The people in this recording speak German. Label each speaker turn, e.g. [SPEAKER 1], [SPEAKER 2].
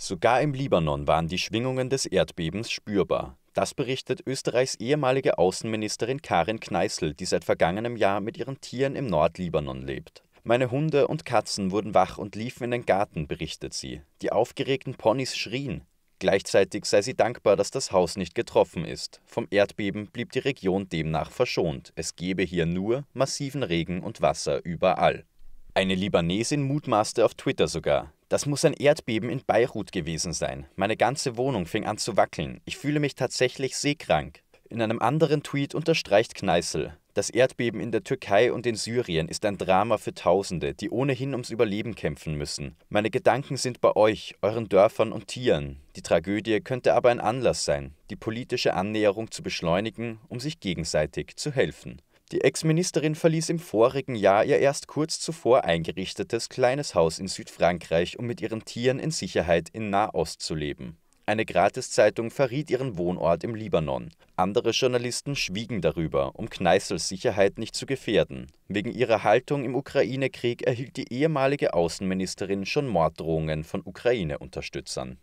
[SPEAKER 1] Sogar im Libanon waren die Schwingungen des Erdbebens spürbar. Das berichtet Österreichs ehemalige Außenministerin Karin Kneißl, die seit vergangenem Jahr mit ihren Tieren im Nordlibanon lebt. Meine Hunde und Katzen wurden wach und liefen in den Garten, berichtet sie. Die aufgeregten Ponys schrien. Gleichzeitig sei sie dankbar, dass das Haus nicht getroffen ist. Vom Erdbeben blieb die Region demnach verschont. Es gebe hier nur massiven Regen und Wasser überall. Eine Libanesin mutmaßte auf Twitter sogar, das muss ein Erdbeben in Beirut gewesen sein. Meine ganze Wohnung fing an zu wackeln. Ich fühle mich tatsächlich seekrank. In einem anderen Tweet unterstreicht Kneißl, das Erdbeben in der Türkei und in Syrien ist ein Drama für Tausende, die ohnehin ums Überleben kämpfen müssen. Meine Gedanken sind bei euch, euren Dörfern und Tieren. Die Tragödie könnte aber ein Anlass sein, die politische Annäherung zu beschleunigen, um sich gegenseitig zu helfen. Die Ex-Ministerin verließ im vorigen Jahr ihr erst kurz zuvor eingerichtetes kleines Haus in Südfrankreich, um mit ihren Tieren in Sicherheit in Nahost zu leben. Eine Gratiszeitung verriet ihren Wohnort im Libanon. Andere Journalisten schwiegen darüber, um Kneißls Sicherheit nicht zu gefährden. Wegen ihrer Haltung im Ukraine-Krieg erhielt die ehemalige Außenministerin schon Morddrohungen von Ukraine-Unterstützern